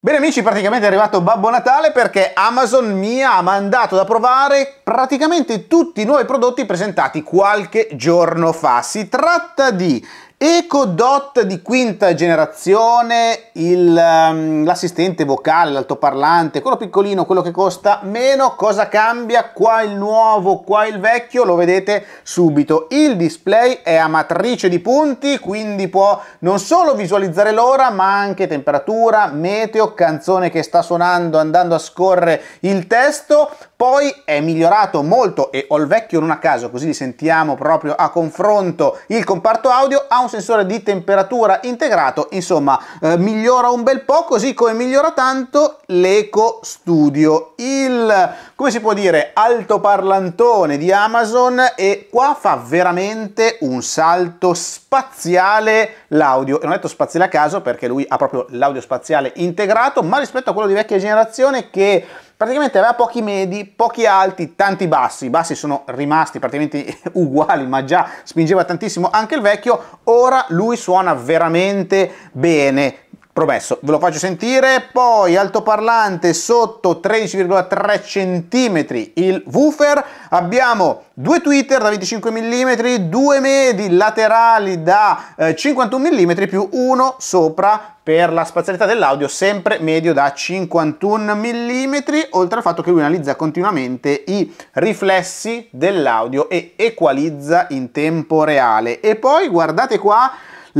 Bene amici, praticamente è arrivato Babbo Natale perché Amazon mi ha mandato da provare praticamente tutti i nuovi prodotti presentati qualche giorno fa. Si tratta di EcoDot di quinta generazione, ehm, l'assistente um, vocale, l'altoparlante, quello piccolino, quello che costa meno, cosa cambia? Qua il nuovo, qua il vecchio, lo vedete subito. Il display è a matrice di punti, quindi può non solo visualizzare l'ora, ma anche temperatura, meteo, canzone che sta suonando andando a scorrere il testo. Poi è migliorato molto, e ho il vecchio non a caso, così li sentiamo proprio a confronto, il comparto audio ha un un sensore di temperatura integrato, insomma eh, migliora un bel po', così come migliora tanto l'Eco Studio, il, come si può dire, altoparlantone di Amazon e qua fa veramente un salto spaziale l'audio, e non ho detto spaziale a caso perché lui ha proprio l'audio spaziale integrato, ma rispetto a quello di vecchia generazione che praticamente aveva pochi medi, pochi alti, tanti bassi, i bassi sono rimasti praticamente uguali ma già spingeva tantissimo anche il vecchio, ora lui suona veramente bene, promesso, ve lo faccio sentire, poi altoparlante sotto 13,3 cm il woofer, abbiamo due tweeter da 25 mm, due medi laterali da 51 eh, mm più uno sopra per la spazialità dell'audio sempre medio da 51 mm oltre al fatto che lui analizza continuamente i riflessi dell'audio e equalizza in tempo reale e poi guardate qua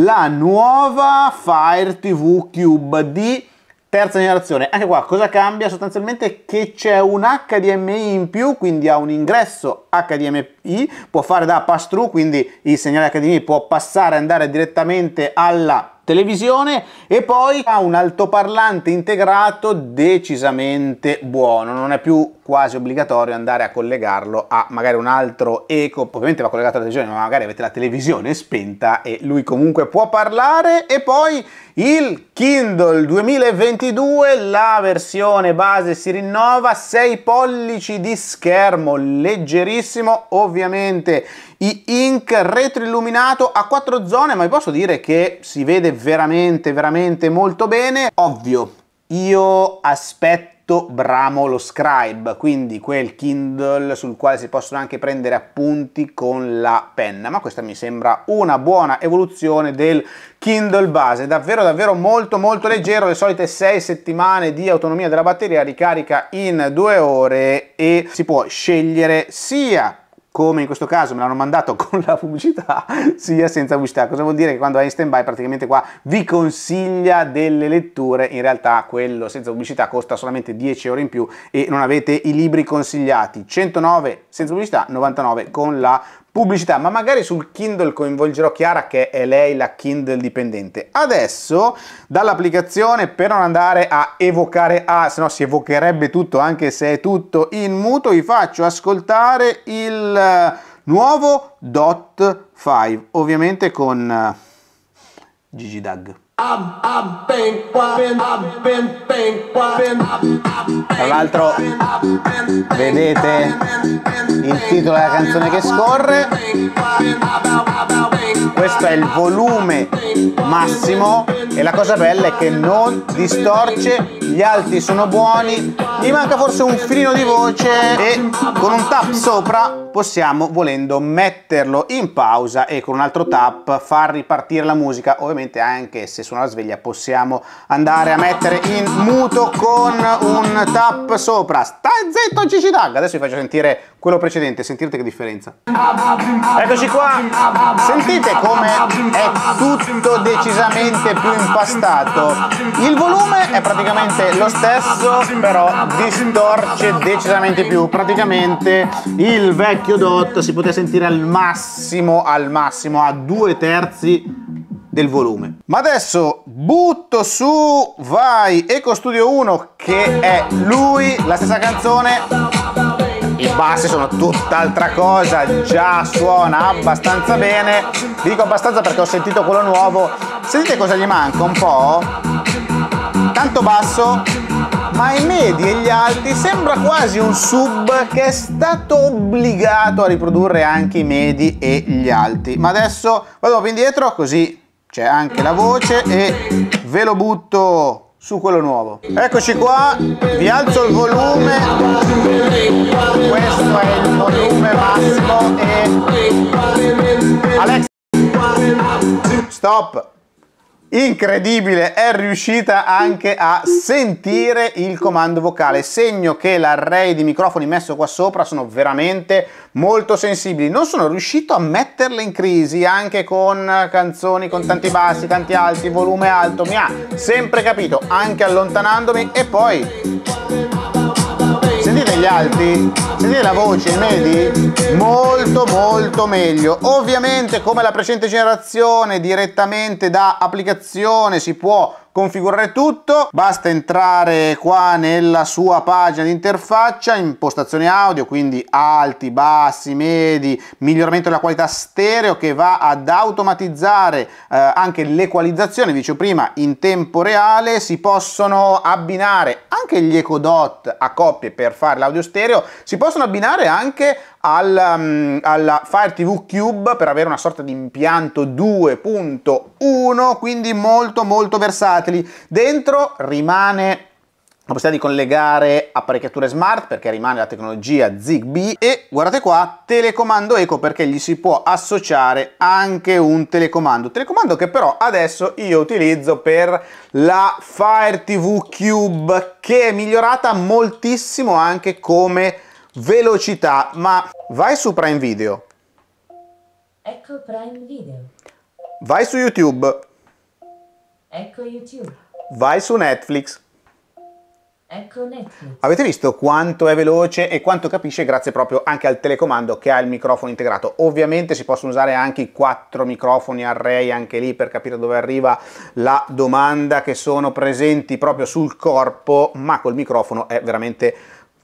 la nuova Fire TV Cube di terza generazione. Anche qua cosa cambia? Sostanzialmente che c'è un HDMI in più, quindi ha un ingresso HDMI, può fare da pass-through, quindi il segnale HDMI può passare e andare direttamente alla televisione e poi ha un altoparlante integrato decisamente buono, non è più quasi obbligatorio andare a collegarlo a magari un altro eco, ovviamente va collegato alla televisione, ma magari avete la televisione spenta e lui comunque può parlare e poi il Kindle 2022, la versione base si rinnova, 6 pollici di schermo, leggerissimo, ovviamente i ink retroilluminato a quattro zone, ma vi posso dire che si vede veramente veramente molto bene. Ovvio, io aspetto Bramo lo Scribe, quindi quel Kindle sul quale si possono anche prendere appunti con la penna, ma questa mi sembra una buona evoluzione del Kindle base, davvero davvero molto molto leggero, le solite 6 settimane di autonomia della batteria, ricarica in 2 ore e si può scegliere sia come in questo caso me l'hanno mandato con la pubblicità sia senza pubblicità cosa vuol dire che quando è in stand by praticamente qua vi consiglia delle letture in realtà quello senza pubblicità costa solamente 10 euro in più e non avete i libri consigliati 109 senza pubblicità 99 con la pubblicità pubblicità, ma magari sul Kindle coinvolgerò Chiara che è lei la Kindle dipendente. Adesso dall'applicazione per non andare a evocare A, ah, se no si evocherebbe tutto anche se è tutto in muto, vi faccio ascoltare il eh, nuovo Dot 5, ovviamente con eh, Gigi Dag. Tra l'altro vedete il titolo della canzone che scorre questo è il volume massimo e la cosa bella è che non distorce, gli alti sono buoni, gli manca forse un filino di voce e con un tap sopra possiamo volendo metterlo in pausa e con un altro tap far ripartire la musica ovviamente anche se suona la sveglia possiamo andare a mettere in muto con un tap sopra stai zitto Gigi Dag adesso vi faccio sentire quello precedente sentite che differenza eccoci qua sentite come è tutto decisamente più impastato. Il volume è praticamente lo stesso, però distorce decisamente più. Praticamente il vecchio DOT si poteva sentire al massimo, al massimo, a due terzi del volume. Ma adesso butto su Vai Eco Studio 1 che è lui, la stessa canzone i bassi sono tutt'altra cosa, già suona abbastanza bene, dico abbastanza perché ho sentito quello nuovo, sentite cosa gli manca un po'? Tanto basso, ma i medi e gli alti sembra quasi un sub che è stato obbligato a riprodurre anche i medi e gli alti. Ma adesso vado più indietro così c'è anche la voce e ve lo butto su quello nuovo. Eccoci qua, vi alzo il volume, questo è il volume massimo e... Alex, stop! Incredibile, è riuscita anche a sentire il comando vocale, segno che l'array di microfoni messo qua sopra sono veramente molto sensibili. Non sono riuscito a metterle in crisi anche con canzoni con tanti bassi, tanti alti, volume alto, mi ha sempre capito, anche allontanandomi e poi alti vedi la voce vedi molto molto meglio ovviamente come la precedente generazione direttamente da applicazione si può configurare tutto basta entrare qua nella sua pagina di interfaccia impostazioni audio quindi alti bassi medi miglioramento della qualità stereo che va ad automatizzare eh, anche l'equalizzazione dicevo prima in tempo reale si possono abbinare anche gli eco dot a coppie per fare l'audio stereo si possono abbinare anche alla, um, alla Fire TV Cube per avere una sorta di impianto 2.1, quindi molto molto versatili. Dentro rimane la possibilità di collegare apparecchiature smart perché rimane la tecnologia ZigBee e guardate qua telecomando eco perché gli si può associare anche un telecomando telecomando che però adesso io utilizzo per la Fire TV Cube che è migliorata moltissimo anche come velocità, ma vai su Prime Video. Ecco Prime Video. Vai su YouTube. Ecco YouTube. Vai su Netflix. Ecco Netflix. Avete visto quanto è veloce e quanto capisce grazie proprio anche al telecomando che ha il microfono integrato. Ovviamente si possono usare anche i quattro microfoni array anche lì per capire dove arriva la domanda che sono presenti proprio sul corpo, ma col microfono è veramente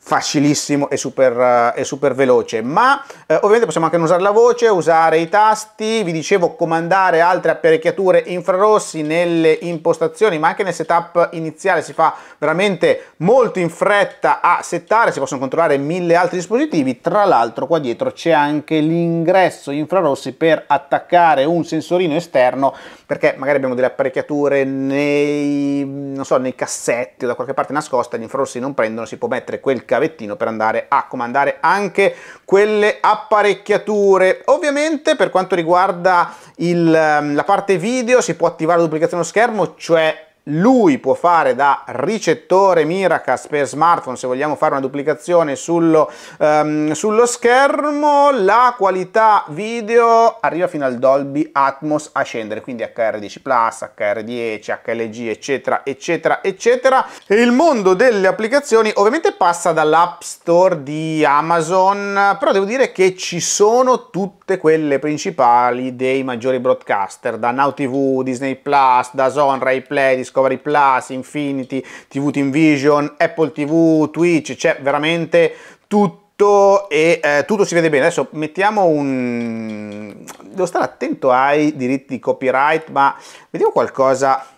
facilissimo e super, eh, e super veloce ma eh, ovviamente possiamo anche non usare la voce usare i tasti vi dicevo comandare altre apparecchiature infrarossi nelle impostazioni ma anche nel setup iniziale si fa veramente molto in fretta a settare si possono controllare mille altri dispositivi tra l'altro qua dietro c'è anche l'ingresso infrarossi per attaccare un sensorino esterno perché magari abbiamo delle apparecchiature nei non so nei cassetti o da qualche parte nascosta gli infrarossi non prendono si può mettere quel gavettino per andare a comandare anche quelle apparecchiature. Ovviamente per quanto riguarda il, ehm, la parte video si può attivare la duplicazione schermo, cioè lui può fare da ricettore Miracast per smartphone se vogliamo fare una duplicazione sullo, um, sullo, schermo la qualità video arriva fino al Dolby Atmos a scendere quindi HR10 Plus, HR10, HLG eccetera eccetera eccetera e il mondo delle applicazioni ovviamente passa dall'App Store di Amazon però devo dire che ci sono tutte quelle principali dei maggiori broadcaster da Now TV, Disney Plus, da Zone, Rai Play, Discord Discovery Plus, Infinity, TV Team Vision, Apple TV, Twitch, c'è veramente tutto e eh, tutto si vede bene. Adesso mettiamo un... devo stare attento ai diritti di copyright, ma vediamo qualcosa...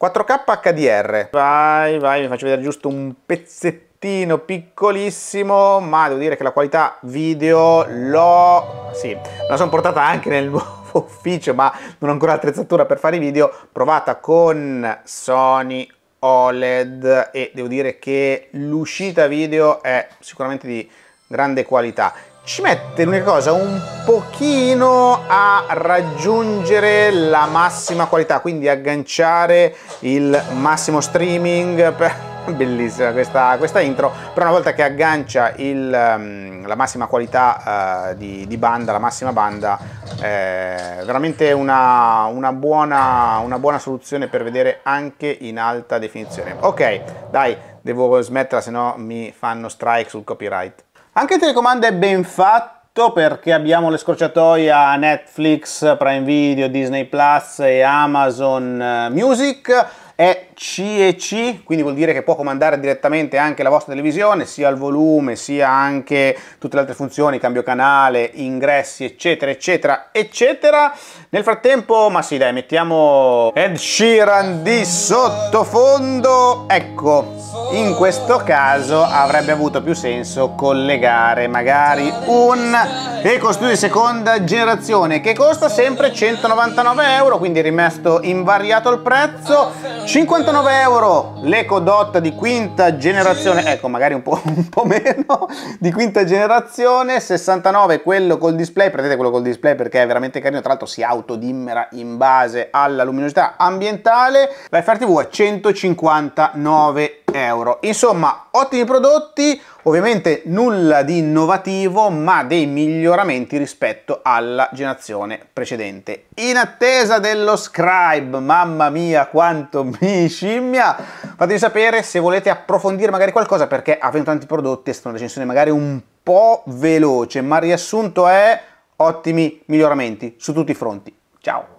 4K HDR. Vai, vai, vi faccio vedere giusto un pezzettino pochettino piccolissimo, ma devo dire che la qualità video l'ho... sì, me la sono portata anche nel nuovo ufficio, ma non ho ancora attrezzatura per fare i video, provata con Sony OLED e devo dire che l'uscita video è sicuramente di grande qualità ci mette l'unica cosa un pochino a raggiungere la massima qualità quindi agganciare il massimo streaming per bellissima questa, questa, intro, però una volta che aggancia il, ehm, la massima qualità eh, di, di, banda, la massima banda, eh, veramente una, una, buona, una buona soluzione per vedere anche in alta definizione. Ok, dai, devo smetterla, se no mi fanno strike sul copyright. Anche il telecomando è ben fatto perché abbiamo le scorciatoie a Netflix, Prime Video, Disney Plus e Amazon eh, Music. È CEC, quindi vuol dire che può comandare direttamente anche la vostra televisione, sia il volume, sia anche tutte le altre funzioni, cambio canale, ingressi, eccetera, eccetera, eccetera. Nel frattempo, ma sì dai, mettiamo Ed Sheeran di sottofondo. Ecco, in questo caso avrebbe avuto più senso collegare magari un EcoStudio di seconda generazione che costa sempre 199 euro, quindi è rimasto invariato il prezzo. 50 109 euro Dot di quinta generazione, ecco magari un po', un po', meno, di quinta generazione, 69 quello col display, prendete quello col display perché è veramente carino, tra l'altro si autodimmera in base alla luminosità ambientale, la FRTV è 159 euro. Insomma, ottimi prodotti, ovviamente nulla di innovativo, ma dei miglioramenti rispetto alla generazione precedente. In attesa dello Scribe, mamma mia quanto mi scimmia! Fatemi sapere se volete approfondire magari qualcosa perché avendo tanti prodotti è stata una recensione magari un po' veloce, ma il riassunto è ottimi miglioramenti su tutti i fronti. Ciao!